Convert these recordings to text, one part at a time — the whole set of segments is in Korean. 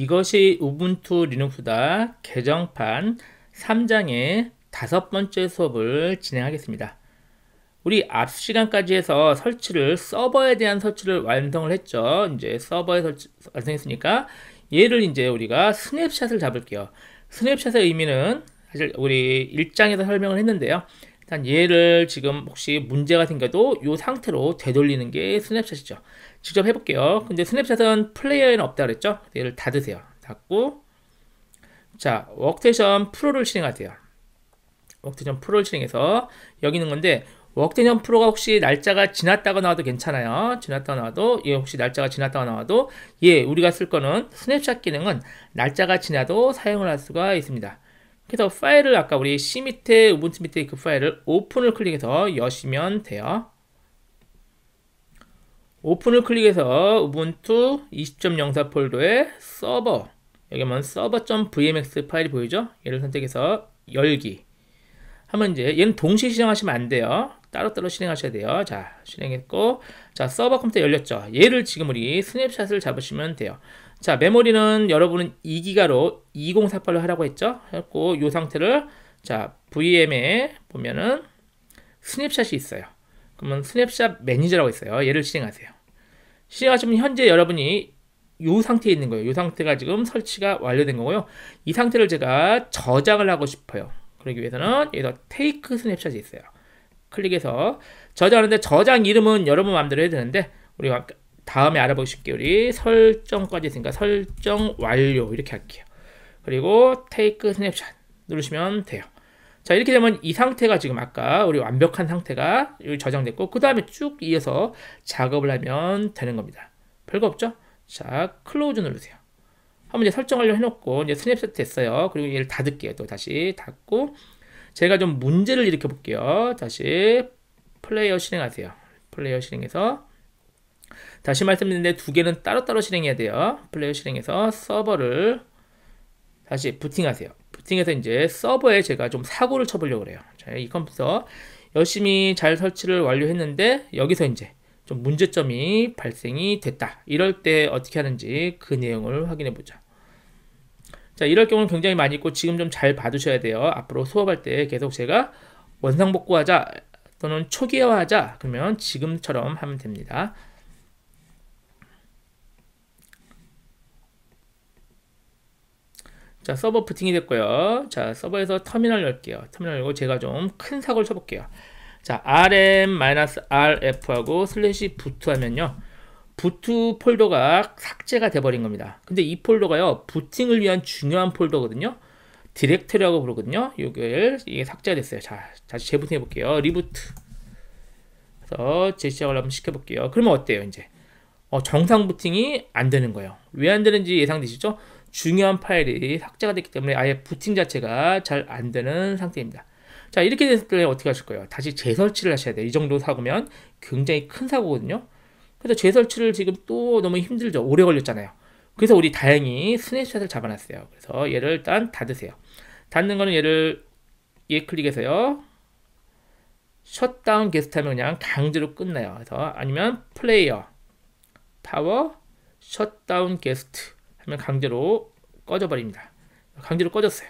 이것이 우분투 리눅스다 개정판 3장의 다섯 번째 수업을 진행하겠습니다. 우리 앞 시간까지 해서 설치를 서버에 대한 설치를 완성을 했죠. 이제 서버에 설치 완성했으니까 얘를 이제 우리가 스냅샷을 잡을게요. 스냅샷의 의미는 사실 우리 1장에서 설명을 했는데요. 일단 얘를 지금 혹시 문제가 생겨도 이 상태로 되돌리는 게 스냅샷이죠. 직접 해볼게요. 근데 스냅샷은 플레이어에는 없다 그랬죠? 얘를 닫으세요. 닫고 자, 워크테이션 프로를 실행하세요. 워크테이션 프로를 실행해서 여기 있는 건데 워크테이션 프로가 혹시 날짜가 지났다고 나와도 괜찮아요. 지났다고 나와도 얘 혹시 날짜가 지났다고 나와도 얘 우리가 쓸 거는 스냅샷 기능은 날짜가 지나도 사용을 할 수가 있습니다. 그래서 파일을 아까 우리 C 밑에 우분투 밑에 그 파일을 오픈을 클릭해서 여시면 돼요. 오픈을 클릭해서 우분투 20.04 폴더에 서버 여기 보면 서버.vmx 파일이 보이죠? 얘를 선택해서 열기 하면 이제 얘는 동시에 시정하시면 안 돼요. 따로따로 실행하셔야 돼요. 자, 실행했고 자, 서버 컴퓨터 열렸죠. 얘를 지금 우리 스냅샷을 잡으시면 돼요. 자, 메모리는 여러분은 2기가로 2048로 하라고 했죠. 했고 요 상태를 자, VM에 보면은 스냅샷이 있어요. 그러면 스냅샷 매니저라고 있어요. 얘를 실행하세요. 실행하시면 현재 여러분이 이 상태에 있는 거예요. 이 상태가 지금 설치가 완료된 거고요. 이 상태를 제가 저장을 하고 싶어요. 그러기 위해서는 여기서 테이크 스냅샷이 있어요. 클릭해서 저장하는데 저장 이름은 여러분 마음대로 해도 되는데 우리 다음에 알아보실게요. 우리 설정까지 있으니까 설정 완료 이렇게 할게요. 그리고 테이크 스냅샷 누르시면 돼요. 자 이렇게 되면 이 상태가 지금 아까 우리 완벽한 상태가 저장됐고 그 다음에 쭉 이어서 작업을 하면 되는 겁니다. 별거 없죠? 자 클로즈 누르세요. 한번 이제 설정 완료 해놓고 이제 스냅샷 됐어요. 그리고 얘를 닫을게요. 또 다시 닫고 제가 좀 문제를 일으켜 볼게요. 다시 플레이어 실행하세요. 플레이어 실행해서 다시 말씀드리는데 두 개는 따로따로 실행해야 돼요. 플레이어 실행해서 서버를 다시 부팅하세요. 부팅해서 이제 서버에 제가 좀 사고를 쳐보려고 그래요. 자, 이 컴퓨터 열심히 잘 설치를 완료했는데 여기서 이제 좀 문제점이 발생이 됐다. 이럴 때 어떻게 하는지 그 내용을 확인해 보자. 자 이럴 경우는 굉장히 많이 있고 지금 좀 잘 봐두셔야 돼요. 앞으로 수업할 때 계속 제가 원상복구하자 또는 초기화하자 그러면 지금처럼 하면 됩니다. 자 서버 부팅이 됐고요. 자 서버에서 터미널 열게요. 터미널 열고 제가 좀 큰 사고를 쳐볼게요. 자 rm-rf하고 슬래시 부트 하면요. 부트 폴더가 삭제가 돼버린 겁니다. 근데 이 폴더가요, 부팅을 위한 중요한 폴더거든요. 디렉터리라고 부르거든요. 요걸 이게 삭제가 됐어요. 자, 다시 재부팅해 볼게요. 리부트. 그래서 재시작을 한번 시켜볼게요. 그러면 어때요, 이제? 어, 정상 부팅이 안 되는 거예요. 왜 안 되는지 예상되시죠? 중요한 파일이 삭제가 됐기 때문에 아예 부팅 자체가 잘 안 되는 상태입니다. 자, 이렇게 됐을 때 어떻게 하실 거예요? 다시 재설치를 하셔야 돼요. 이 정도 사고면 굉장히 큰 사고거든요. 그래서 재설치를 지금 또 너무 힘들죠. 오래 걸렸잖아요. 그래서 우리 다행히 스냅샷을 잡아놨어요. 그래서 얘를 일단 닫으세요. 닫는 거는 얘를 얘 예 클릭해서요. 셧다운 게스트 하면 그냥 강제로 끝나요. 그래서 아니면 플레이어 파워 셧다운 게스트 하면 강제로 꺼져버립니다. 강제로 꺼졌어요.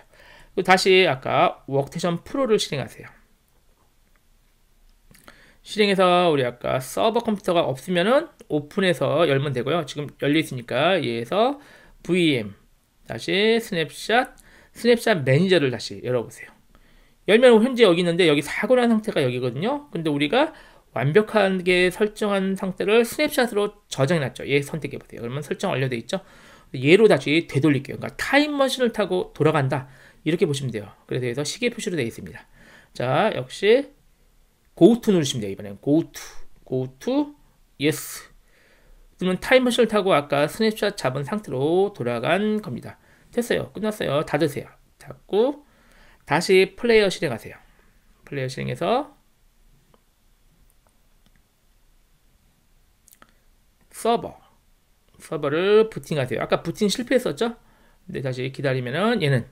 다시 아까 워크테이션 프로를 실행하세요. 실행해서 우리 아까 서버 컴퓨터가 없으면은 오픈해서 열면 되고요. 지금 열려 있으니까 얘에서 VM 다시 스냅샷 스냅샷 매니저를 다시 열어보세요. 열면 현재 여기 있는데 여기 사고난 상태가 여기거든요. 근데 우리가 완벽하게 설정한 상태를 스냅샷으로 저장해놨죠. 얘 선택해보세요. 그러면 설정 완료돼 있죠. 얘로 다시 되돌릴게요. 그러니까 타임머신을 타고 돌아간다. 이렇게 보시면 돼요. 그래서 시계 표시로 되어 있습니다. 자, 역시 고 o t 누르시면 돼요. 이번엔 고 o to, go to, yes. 그러면 타임머신을 타고 아까 스냅샷 잡은 상태로 돌아간 겁니다. 됐어요. 끝났어요. 닫으세요. 닫고 다시 플레이어 실행하세요. 플레이어 실행해서 서버 서버를 부팅하세요. 아까 부팅 실패했었죠? 근데 다시 기다리면은 얘는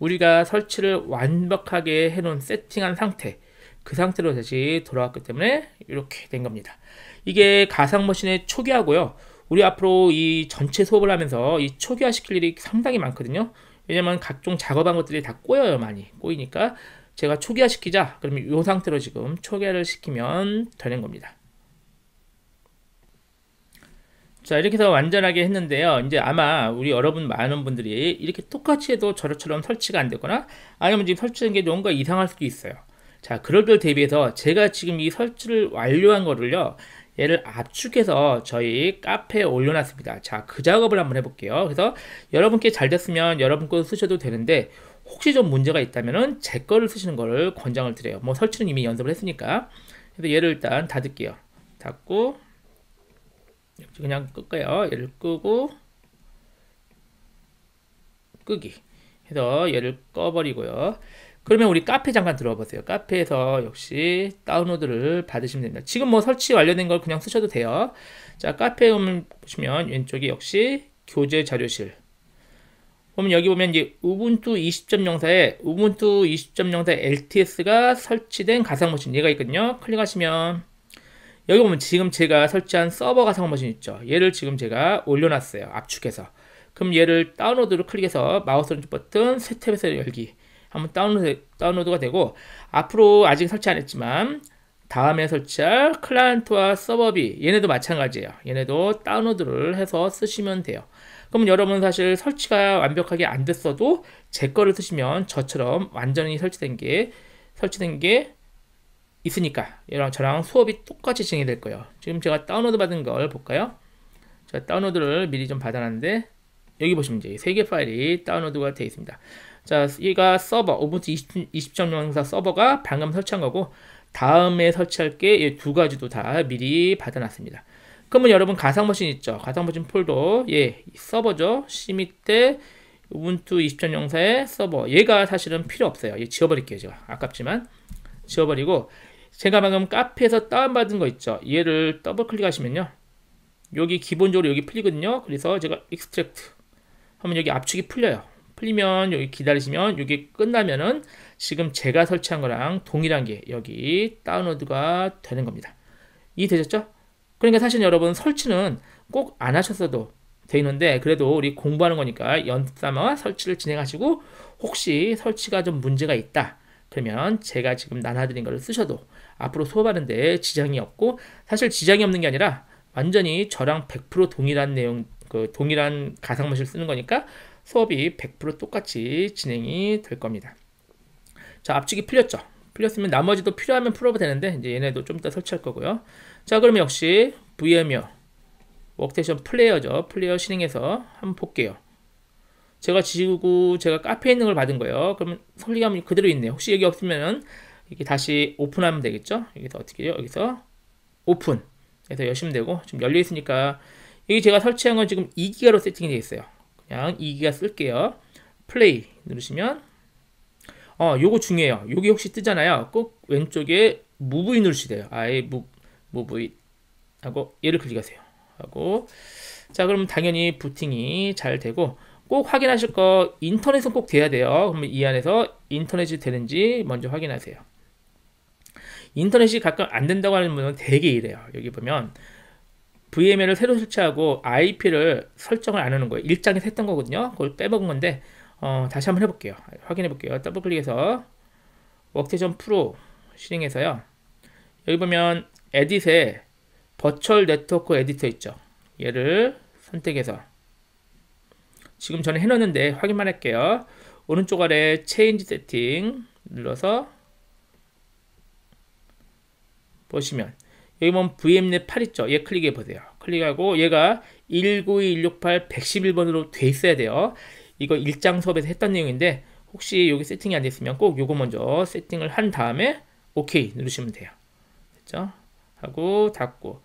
우리가 설치를 완벽하게 해놓은 세팅한 상태 그 상태로 다시 돌아왔기 때문에 이렇게 된 겁니다. 이게 가상 머신의 초기화고요. 우리 앞으로 이 전체 수업을 하면서 이 초기화 시킬 일이 상당히 많거든요. 왜냐면 각종 작업한 것들이 다 꼬여요, 많이. 꼬이니까 제가 초기화 시키자. 그러면 이 상태로 지금 초기화를 시키면 되는 겁니다. 자 이렇게 해서 완전하게 했는데요 이제 아마 우리 여러분 많은 분들이 이렇게 똑같이 해도 저처럼 설치가 안 되거나 아니면 지금 설치된 게 뭔가 이상할 수도 있어요 자, 그럴 걸 대비해서 제가 지금 이 설치를 완료한 거를요, 얘를 압축해서 저희 카페에 올려놨습니다. 자, 그 작업을 한번 해볼게요. 그래서 여러분께 잘 됐으면 여러분 거 쓰셔도 되는데, 혹시 좀 문제가 있다면은 제 거를 쓰시는 거를 권장을 드려요. 뭐 설치는 이미 연습을 했으니까. 그래서 얘를 일단 닫을게요. 닫고, 그냥 끌까요? 얘를 끄고, 끄기. 해서 얘를 꺼버리고요. 그러면 우리 카페 잠깐 들어와 보세요. 카페에서 역시 다운로드를 받으시면 됩니다. 지금 뭐 설치 완료된 걸 그냥 쓰셔도 돼요. 자, 카페에 오면 음, 보시면 왼쪽에 역시 교재 자료실. 그러면 여기 보면 이제 우분투 20.04에 우분투 20.04 LTS가 설치된 가상머신 얘가 있거든요. 클릭하시면 여기 보면 지금 제가 설치한 서버 가상머신 있죠. 얘를 지금 제가 올려놨어요. 압축해서. 그럼 얘를 다운로드를 클릭해서 마우스 오른쪽 버튼 새 탭에서 열기. 한번 다운로드, 다운로드가 되고 앞으로 아직 설치 안 했지만 다음에 설치할 클라이언트와 서버비 얘네도 마찬가지예요. 얘네도 다운로드를 해서 쓰시면 돼요. 그럼 여러분 사실 설치가 완벽하게 안 됐어도 제 거를 쓰시면 저처럼 완전히 설치된 게 설치된 게 있으니까 얘랑 저랑 수업이 똑같이 진행이 될 거예요. 지금 제가 다운로드 받은 걸 볼까요? 제가 다운로드를 미리 좀 받아놨는데 여기 보시면 이제 세 개 파일이 다운로드가 되어 있습니다. 자, 얘가 서버, 오분트 20, 20.0사 서버가 방금 설치한 거고, 다음에 설치할 게두 가지도 다 미리 받아놨습니다. 그러면 여러분 가상머신 있죠? 가상머신 폴더, 예, 서버죠? 시미때 우분투 20.04의 서버. 얘가 사실은 필요 없어요. 얘 지워버릴게요, 제가. 아깝지만. 지워버리고, 제가 방금 카페에서 다운받은 거 있죠? 얘를 더블 클릭하시면요. 여기 기본적으로 여기 풀리거든요. 그래서 제가 익스트랙트 하면 여기 압축이 풀려요. 풀리면 여기 기다리시면 여기 끝나면은 지금 제가 설치한 거랑 동일한 게 여기 다운로드가 되는 겁니다. 이해되셨죠? 그러니까 사실 여러분 설치는 꼭 안 하셨어도 되는데 그래도 우리 공부하는 거니까 연삼아 설치를 진행하시고 혹시 설치가 좀 문제가 있다. 그러면 제가 지금 나눠드린 거 쓰셔도 앞으로 수업하는데 지장이 없고 사실 지장이 없는 게 아니라 완전히 저랑 100% 동일한 내용 그 동일한 가상문실 쓰는 거니까 수업이 100% 똑같이 진행이 될 겁니다. 자, 압축이 풀렸죠? 풀렸으면 나머지도 필요하면 풀어도 되는데 이제 얘네도 좀 이따 설치할 거고요. 자, 그럼 역시 VM요. 워크테이션 플레이어죠. 플레이어 실행해서 한번 볼게요. 제가 지우고 제가 카페에 있는 걸 받은 거예요. 그러면 설리감이 그대로 있네요. 혹시 여기 없으면 은 이게 다시 오픈하면 되겠죠? 여기서 어떻게 해요? 여기서 오픈. 해서 여시면 되고 지금 열려 있으니까 이게 제가 설치한 건 지금 2기가로 세팅이 되어 있어요. 그냥 2기가 쓸게요. 플레이 누르시면 어 요거 중요해요. 요게 혹시 뜨잖아요. 꼭 왼쪽에 무브이 누르시대요. 아예 무, 무브이 하고 얘를 클릭하세요. 하고 자 그럼 당연히 부팅이 잘 되고 꼭 확인하실 거 인터넷은 꼭 돼야 돼요. 그러면 이 안에서 인터넷이 되는지 먼저 확인하세요. 인터넷이 가끔 안 된다고 하는 분은 되게 이래요. 여기 보면 VML을 새로 설치하고 IP를 설정을 안 하는 거예요. 일장에 했던 거거든요. 그걸 빼먹은 건데 어, 다시 한번 해볼게요. 확인해 볼게요. 더블 클릭해서 워크테이션 프로 실행해서요. 여기 보면 에딧에 버추얼 네트워크 에디터 있죠. 얘를 선택해서 지금 전에 해놨는데 확인만 할게요. 오른쪽 아래 체인지 세팅 눌러서 보시면 여기 보면 VMnet 8 있죠? 얘 클릭해 보세요. 클릭하고 얘가 192168 111번으로 돼 있어야 돼요. 이거 일장 수업에서 했던 내용인데 혹시 여기 세팅이 안 됐으면 꼭 요거 먼저 세팅을 한 다음에 OK 누르시면 돼요. 됐죠? 하고 닫고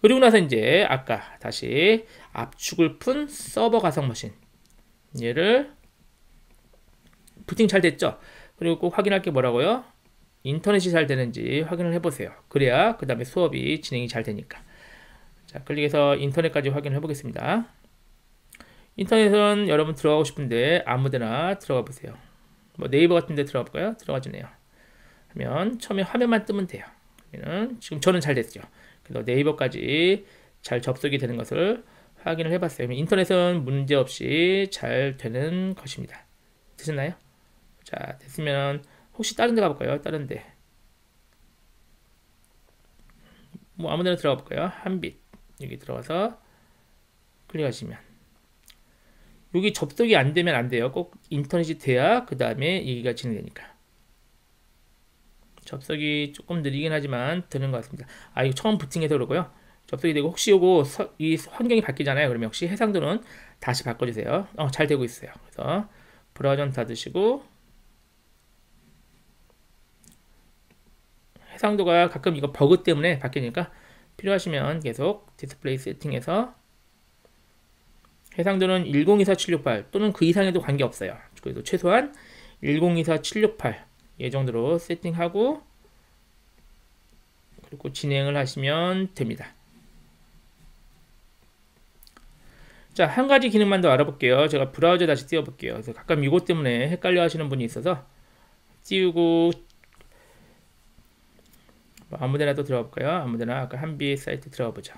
그리고 나서 이제 아까 다시 압축을 푼 서버 가상 머신 얘를 부팅 잘 됐죠? 그리고 꼭 확인할 게 뭐라고요? 인터넷이 잘 되는지 확인을 해보세요. 그래야 그 다음에 수업이 진행이 잘 되니까. 자, 클릭해서 인터넷까지 확인을 해보겠습니다. 인터넷은 여러분 들어가고 싶은데 아무데나 들어가 보세요. 뭐 네이버 같은 데 들어가 볼까요? 들어가지네요. 하면 처음에 화면만 뜨면 돼요. 그러면 지금 저는 잘 됐죠. 그래서 네이버까지 잘 접속이 되는 것을 확인을 해봤어요. 인터넷은 문제없이 잘 되는 것입니다. 되셨나요? 자, 됐으면 혹시 다른 데 가볼까요? 다른 데. 뭐 아무 데나 들어가 볼까요? 한빛. 여기 들어가서 클릭하시면 여기 접속이 안 되면 안 돼요. 꼭 인터넷이 돼야 그 다음에 얘기가 진행되니까. 접속이 조금 느리긴 하지만 되는 것 같습니다. 아, 이거 처음 부팅해서 그러고요. 접속이 되고 혹시 요거 서, 이 환경이 바뀌잖아요. 그러면 혹시 해상도는 다시 바꿔주세요. 어, 잘 되고 있어요. 그래서 브라우저 닫으시고 해상도가 가끔 이거 버그 때문에 바뀌니까 필요하시면 계속 디스플레이 세팅에서 해상도는 1024-768 또는 그 이상에도 관계없어요. 그래서 최소한 1024-768 예정도로 세팅하고 그리고 진행을 하시면 됩니다. 자, 한 가지 기능만 더 알아볼게요. 제가 브라우저 다시 띄워볼게요. 그래서 가끔 이것 때문에 헷갈려 하시는 분이 있어서 띄우고 아무데나 또들어 볼까요? 아무데나 아까 한비 사이트 들어가 보죠.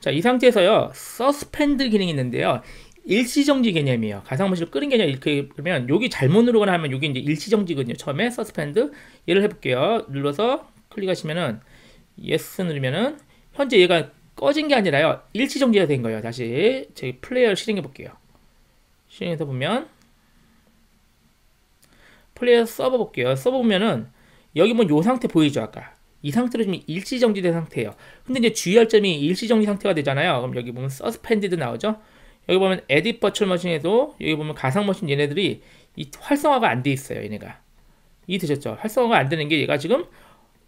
자, 이 상태에서요, 서스펜드 기능이 있는데요. 일시정지 개념이에요. 가상무실을 끄는 개념이 렇게 그러면 여기 잘못 누르거나 하면 여기 이제 일시정지거든요. 처음에 서스펜드 얘를 해볼게요. 눌러서 클릭하시면은 yes 누르면은 현재 얘가 꺼진 게 아니라요 일시정지가 된 거예요. 다시 제 플레이어를 실행해 볼게요. 실행해서 보면 플레이어 써볼게요. 봐 써보면은 여기 뭐요 상태 보이죠 아까 이 상태로 지금 일시정지된 상태예요. 근데 이제 주의할 점이 일시정지 상태가 되잖아요. 그럼 여기 보면 서스펜디드 나오죠. 여기 보면 에디 버츄얼 머신에도 여기 보면 가상 머신 얘네들이 이 활성화가 안 돼 있어요. 얘네가 이해되셨죠? 활성화가 안 되는 게 얘가 지금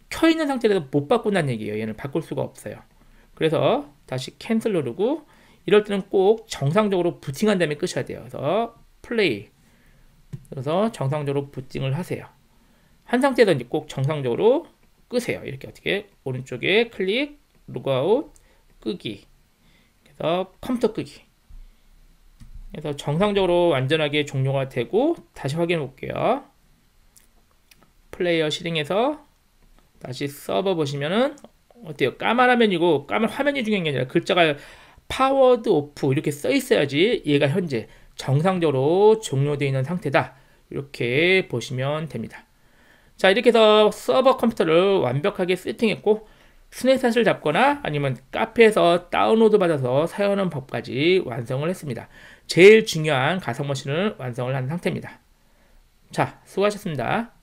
켜 있는 상태라서 못 바꾼다는 얘기예요. 얘는 바꿀 수가 없어요. 그래서 다시 캔슬 누르고 이럴 때는 꼭 정상적으로 부팅한 다음에 끄셔야 돼요. 그래서 플레이 그래서 정상적으로 부팅을 하세요. 한 상태에서 꼭 정상적으로 끄세요. 이렇게 어떻게 오른쪽에 클릭, 로그아웃, 끄기. 그래서 컴퓨터 끄기. 그래서 정상적으로 완전하게 종료가 되고 다시 확인해 볼게요. 플레이어 실행해서 다시 서버 보시면은 어때요? 까만 화면이고 까만 화면이 중요한 게 아니라 글자가 파워드 오프 이렇게 써 있어야지 얘가 현재 정상적으로 종료되어 있는 상태다. 이렇게 보시면 됩니다. 자 이렇게 해서 서버 컴퓨터를 완벽하게 세팅했고 스냅샷을 잡거나 아니면 카페에서 다운로드 받아서 사용하는 법까지 완성을 했습니다. 제일 중요한 가상 머신을 완성을 한 상태입니다. 자 수고하셨습니다.